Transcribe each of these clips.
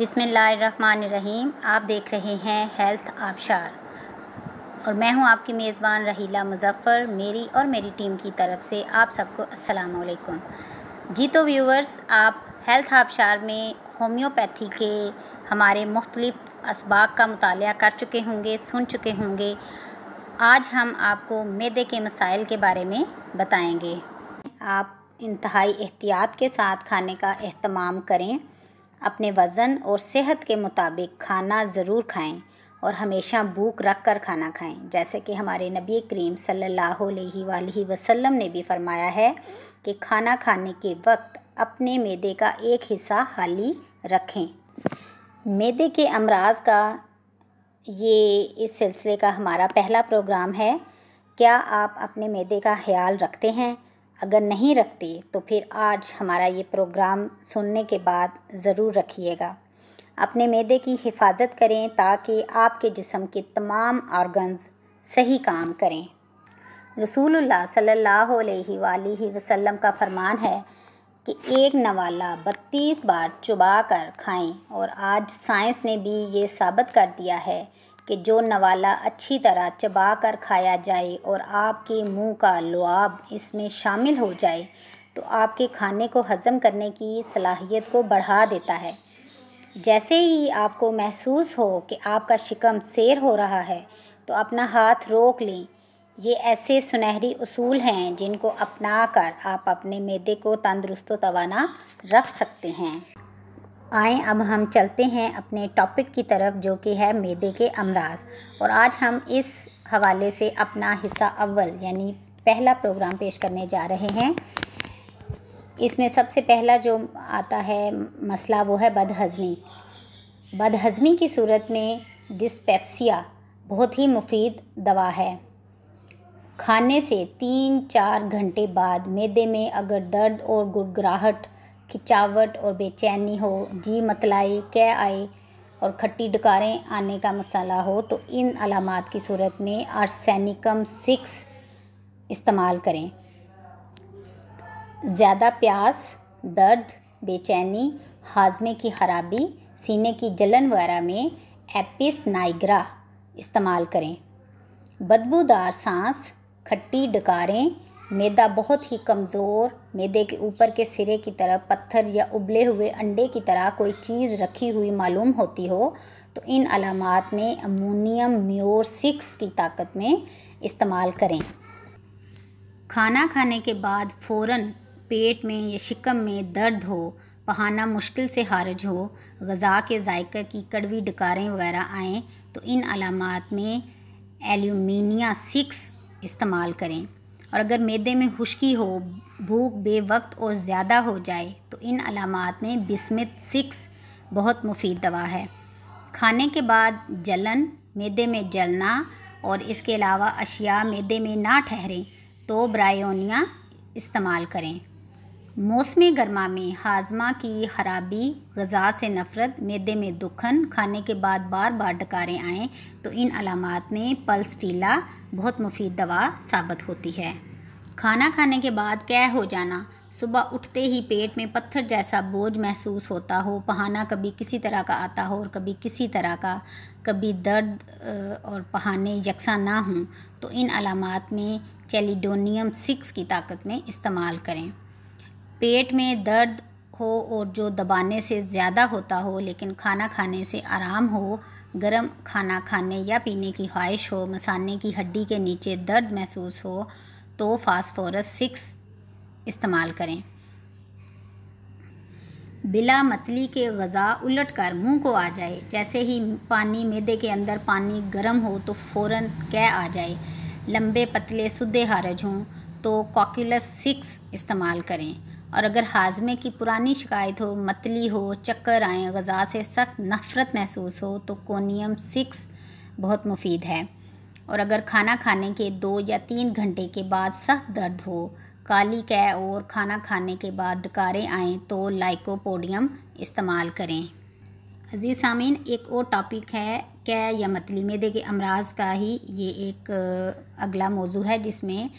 रहीम आप देख रहे हैं हेल्थ आबशार और मैं हूं आपकी मेज़बान रहीला मुजफ़र मेरी और मेरी टीम की तरफ से आप सबको असलकुम जी तो व्यूवर्स आप हेल्थ आबशार में होम्योपैथी के हमारे मुख्तलिफ़ इसबाक का मताल कर चुके होंगे सुन चुके होंगे आज हम आपको मैदे के मसाइल के बारे में बताएँगे आप इंतहाई एहतियात के साथ खाने का अहतमाम करें अपने वज़न और सेहत के मुताबिक खाना ज़रूर खाएं और हमेशा भूख रख कर खाना खाएं जैसे कि हमारे नबी करीम सल्लल्लाहु अलैहि वसल्लम ने भी फरमाया है कि खाना खाने के वक्त अपने मैदे का एक हिस्सा खाली रखें मैदे के अमराज का ये इस सिलसिले का हमारा पहला प्रोग्राम है क्या आप अपने मैदे का ख्याल रखते हैं अगर नहीं रखती तो फिर आज हमारा ये प्रोग्राम सुनने के बाद ज़रूर रखिएगा अपने मैदे की हिफाजत करें ताकि आपके जिसम के तमाम ऑर्गन्स सही काम करें रसूलुल्लाह सल्लल्लाहु अलैहि वसल्लम का फरमान है कि एक नवाला बत्तीस बार चुबा कर खाएँ और आज साइंस ने भी ये साबित कर दिया है कि जो नवाला अच्छी तरह चबा कर खाया जाए और आपके मुंह का लुआब इसमें शामिल हो जाए तो आपके खाने को हज़म करने की सलाहियत को बढ़ा देता है जैसे ही आपको महसूस हो कि आपका शिकम शेर हो रहा है तो अपना हाथ रोक लें ये ऐसे सुनहरी असूल हैं जिनको अपना कर आप अपने मैदे को तंदरुस्त तवाना रख सकते हैं आए अब हम चलते हैं अपने टॉपिक की तरफ जो कि है मैदे के अमराज और आज हम इस हवाले से अपना हिस्सा अव्वल यानी पहला प्रोग्राम पेश करने जा रहे हैं इसमें सबसे पहला जो आता है मसला वो है बदहज़मी बदहज़मी की सूरत में डिस्पेप्सिया बहुत ही मुफीद दवा है खाने से तीन चार घंटे बाद मैदे में अगर दर्द और गुड़गुराहट खिचावट और बेचैनी हो जी मतलाए कै आए और खट्टी डकारें आने का मसाला हो तो इन अलामत की सूरत में आर्सैनिकम सिक्स इस्तेमाल करें ज़्यादा प्यास दर्द बेचैनी हाजमे की खराबी सीने की जलन वगैरह में एपिस नाइग्रा इस्तेमाल करें बदबूदार सांस खट्टी डकारें मैदा बहुत ही कमज़ोर मैदे के ऊपर के सिरे की तरह पत्थर या उबले हुए अंडे की तरह कोई चीज़ रखी हुई मालूम होती हो तो इन अलामत में अमोनियम म्योर सिक्स की ताकत में इस्तेमाल करें खाना खाने के बाद फ़ौर पेट में या शिकम में दर्द हो पहाना मुश्किल से हारज हो गज़ा के जायका की कड़वी डकारें वगैरह आएँ तो इन अलामत में एल्यूमिनिया सिक्स इस्तेमाल करें और अगर मैदे में खुश्की हो भूख बेवक्त और ज़्यादा हो जाए तो इन अलामत में बिस्मित सिक्स बहुत मुफीद दवा है खाने के बाद जलन मैदे में जलना और इसके अलावा अशिया मैदे में ना ठहरें तो ब्रायोनिया इस्तेमाल करें मौसम गर्मा में हाजमा की खराबी गज़ा से नफ़रत मैदे में दुखन खाने के बाद बार बार डकारें आएँ तो इन अलामत में पल्स टीला बहुत मुफीद दवा साबित होती है खाना खाने के बाद कह हो जाना सुबह उठते ही पेट में पत्थर जैसा बोझ महसूस होता हो पहाना कभी किसी तरह का आता हो और कभी किसी तरह का कभी दर्द और पहाने यकसा ना हों तो इन अलामत में चेलीडोनियम सिक्स की ताकत में इस्तेमाल करें पेट में दर्द हो और जो दबाने से ज़्यादा होता हो लेकिन खाना खाने से आराम हो गर्म खाना खाने या पीने की ख्वाहिश हो मसाने की हड्डी के नीचे दर्द महसूस हो तो फास्फोरस सिक्स इस्तेमाल करें बिला मतली के गज़ा उलट कर मुँह को आ जाए जैसे ही पानी मैदे के अंदर पानी गर्म हो तो फ़ौर कै आ जाए लंबे पतले सुधे हारज हों तो कॉक्यूलस सिक्स इस्तेमाल करें और अगर हाजमे की पुरानी शिकायत हो मतली हो चक्कर आए गज़ा से सख्त नफ़रत महसूस हो तो कोनियम सिक्स बहुत मुफीद है और अगर खाना खाने के दो या तीन घंटे के बाद सख्त दर्द हो काली कै और खाना खाने के बाद डकारें आएँ तो लाइकोपोडियम इस्तेमाल करें अजीज़ सामीन एक और टॉपिक है क्या या मतली में के अमराज का ही ये एक अगला मौजू है जिसमें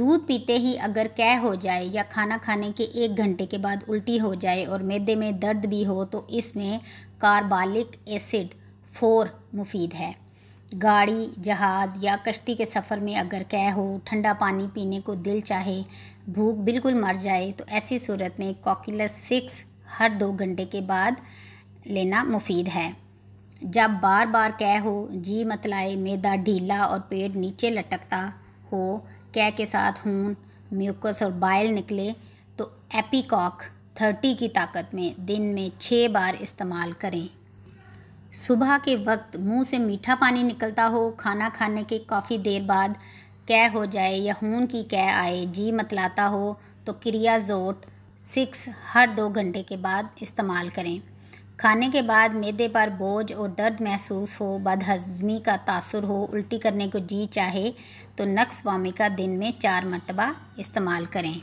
दूध पीते ही अगर कै हो जाए या खाना खाने के एक घंटे के बाद उल्टी हो जाए और मैदे में दर्द भी हो तो इसमें कार्बालिक एसिड फोर मुफीद है गाड़ी जहाज़ या कश्ती के सफ़र में अगर कै हो ठंडा पानी पीने को दिल चाहे भूख बिल्कुल मर जाए तो ऐसी सूरत में कॉकिलस सिक्स हर दो घंटे के बाद लेना मुफीद है जब बार बार कह हो जी मतलाए मैदा ढीला और पेट नीचे लटकता हो कै के साथ हून म्यूकस और बाइल निकले तो एपीकॉक थर्टी की ताकत में दिन में छः बार इस्तेमाल करें सुबह के वक्त मुंह से मीठा पानी निकलता हो खाना खाने के काफ़ी देर बाद कह हो जाए या हून की कह आए जी मतलाता हो तो क्रियाजोट सिक्स हर दो घंटे के बाद इस्तेमाल करें खाने के बाद मैदे पर बोझ और दर्द महसूस हो बदहजमी का तासर हो उल्टी करने को जी चाहे तो नक्स वामे का दिन में चार मरतबा इस्तेमाल करें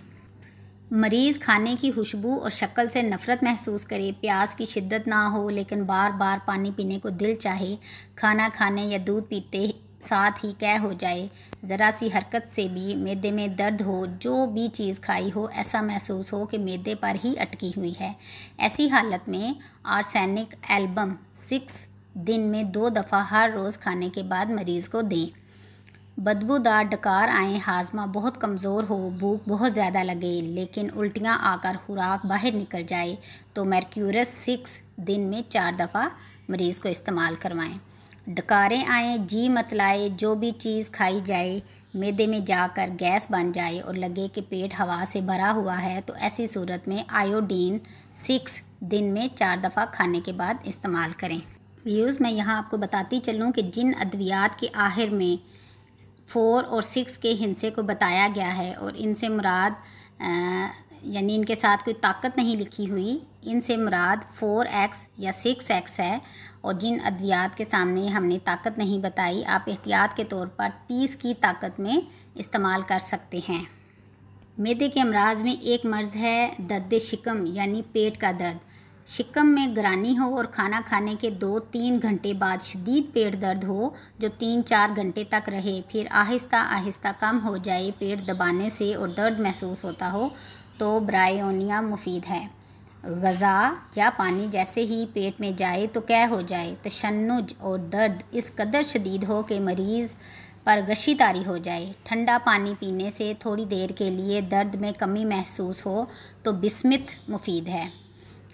मरीज़ खाने की खुशबू और शक्ल से नफ़रत महसूस करे प्यास की शिद्दत ना हो लेकिन बार बार पानी पीने को दिल चाहे खाना खाने या दूध पीते साथ ही कह हो जाए ज़रा सी हरकत से भी मैदे में दर्द हो जो भी चीज़ खाई हो ऐसा महसूस हो कि मैदे पर ही अटकी हुई है ऐसी हालत में आर्सेनिक एल्बम सिक्स दिन में दो दफ़ा हर रोज़ खाने के बाद मरीज़ को दें बदबूदार डकार आए हाजमा बहुत कमज़ोर हो भूख बहुत ज़्यादा लगे लेकिन उल्टियाँ आकर खुराक बाहर निकल जाए तो मैरक्यूरस सिक्स दिन में चार दफ़ा मरीज़ को इस्तेमाल करवाएं डकारें आए जी मतलाए जो भी चीज़ खाई जाए मैदे में जाकर गैस बन जाए और लगे कि पेट हवा से भरा हुआ है तो ऐसी सूरत में आयोडीन सिक्स दिन में चार दफ़ा खाने के बाद इस्तेमाल करें व्यूज़ मैं यहाँ आपको बताती चलूँ कि जिन अद्वियात के आखिर में फ़ोर और सिक्स के हिंसे को बताया गया है और इनसे मुराद यानी इनके साथ कोई ताकत नहीं लिखी हुई इनसे मुराद फोर एक्स या सिक्स एक्स है और जिन अद्वियात के सामने हमने ताकत नहीं बताई आप एहतियात के तौर पर तीस की ताकत में इस्तेमाल कर सकते हैं मेदे के अमराज में एक मर्ज़ है दर्द शिकम यानी पेट का दर्द शिकम में ग्रानी हो और खाना खाने के दो तीन घंटे बाद शदीद पेट दर्द हो जो तीन चार घंटे तक रहे फिर आहिस्ता आहिस्ता कम हो जाए पेट दबाने से और दर्द महसूस होता हो तो ब्रायोनिया मुफीद है गज़ा या पानी जैसे ही पेट में जाए तो क्या हो जाए तशनुज और दर्द इस कदर शदीद हो कि मरीज़ पर गशी तारी हो जाए ठंडा पानी पीने से थोड़ी देर के लिए दर्द में कमी महसूस हो तो बिस्मित मुफीद है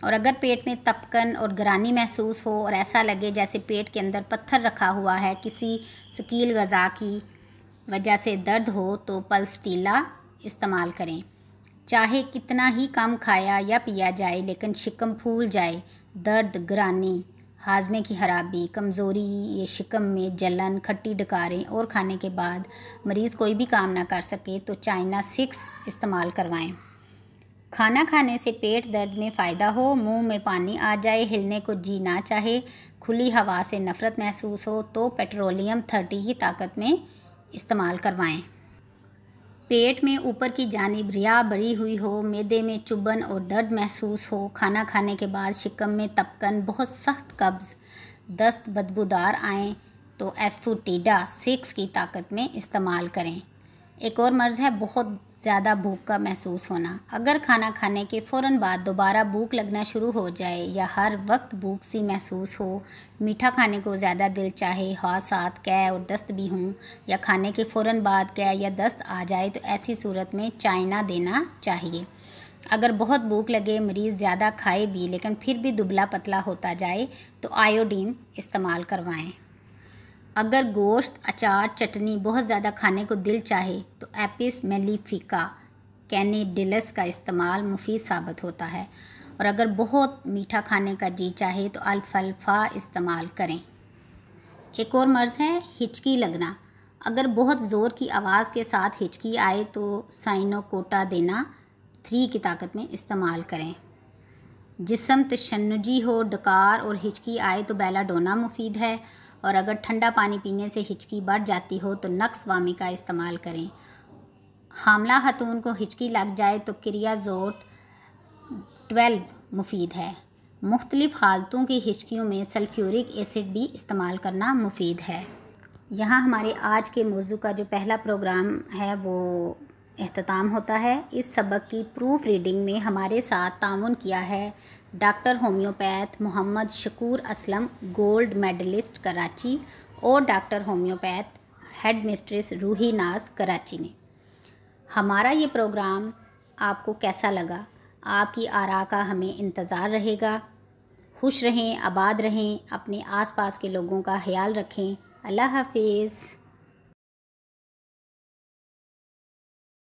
और अगर पेट में तपकन और गरानी महसूस हो और ऐसा लगे जैसे पेट के अंदर पत्थर रखा हुआ है किसी शकील गज़ा की वजह से दर्द हो तो टीला इस्तेमाल करें चाहे कितना ही कम खाया या पिया जाए लेकिन शिकम फूल जाए दर्द ग्रानी हाजमे की खराबी कमज़ोरी ये शिकम में जलन खट्टी डकारें और खाने के बाद मरीज़ कोई भी काम ना कर सके तो चाइना सिक्स इस्तेमाल करवाएं खाना खाने से पेट दर्द में फ़ायदा हो मुंह में पानी आ जाए हिलने को जी ना चाहे खुली हवा से नफ़रत महसूस हो तो पेट्रोलियम थर्टी की ताकत में इस्तेमाल करवाएं पेट में ऊपर की जानब रिया बढ़ी हुई हो मैदे में चुभन और दर्द महसूस हो खाना खाने के बाद शिकम में तपकन बहुत सख्त कब्ज़ दस्त बदबूदार आएँ तो एस्फोटीडा सिक्स की ताकत में इस्तेमाल करें एक और मर्ज़ है बहुत ज़्यादा भूख का महसूस होना अगर खाना खाने के फ़ौर बाद दोबारा भूख लगना शुरू हो जाए या हर वक्त भूख सी महसूस हो मीठा खाने को ज़्यादा दिल चाहे हाथ साथ कै और दस्त भी हों या खाने के फ़ौर बाद कै या दस्त आ जाए तो ऐसी सूरत में चाइना देना चाहिए अगर बहुत भूख लगे मरीज़ ज़्यादा खाए भी लेकिन फिर भी दुबला पतला होता जाए तो आयोडीन इस्तेमाल करवाएँ अगर गोश्त अचार चटनी बहुत ज़्यादा खाने को दिल चाहे तो एपिस मेलिफिका कैनेडिलस का इस्तेमाल मुफीद साबित होता है और अगर बहुत मीठा खाने का जी चाहे तो अल्फल्फा इस्तेमाल करें एक और मर्ज़ है हिचकी लगना अगर बहुत ज़ोर की आवाज़ के साथ हिचकी आए तो साइनोकोटा देना थ्री की ताकत में इस्तेमाल करें जिसम तशनजी हो डकार और हिचकी आए तो बेलाडोना मुफीद है और अगर ठंडा पानी पीने से हिचकी बढ़ जाती हो तो नक्स वामी का इस्तेमाल करें हामला खतून को हिचकी लग जाए तो क्रिया जोट ट्वेल्व मुफीद है मुख्तलिफ़ हालतों की हिचकियों में सल्फ्यूरिक एसिड भी इस्तेमाल करना मुफीद है यहाँ हमारे आज के मौजू का जो पहला प्रोग्राम है वो अहतमाम होता है इस सबक की प्रूफ रीडिंग में हमारे साथ ताउन किया है doctor homeopath Mohammad Shakoor Aslam gold medalist Karachi और doctor homeopath headmistress Roohi Naz Karachi ने हमारा ये प्रोग्राम आपको कैसा लगा आपकी आरा का हमें इंतज़ार रहेगा खुश रहें आबाद रहें अपने आसपास के लोगों का ख्याल रखें अल्लाह हाफिज़